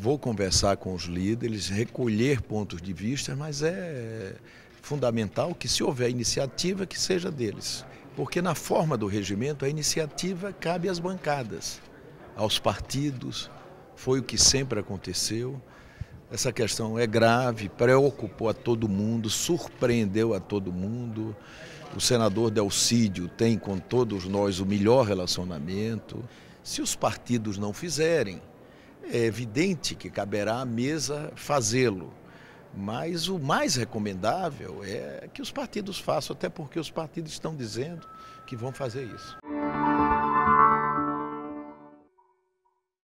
vou conversar com os líderes, recolher pontos de vista, mas é fundamental que se houver iniciativa que seja deles, porque na forma do regimento a iniciativa cabe às bancadas, aos partidos, foi o que sempre aconteceu. Essa questão é grave, preocupou a todo mundo, surpreendeu a todo mundo. O senador Delcídio tem com todos nós o melhor relacionamento. Se os partidos não fizerem, é evidente que caberá à mesa fazê-lo. Mas o mais recomendável é que os partidos façam, até porque os partidos estão dizendo que vão fazer isso.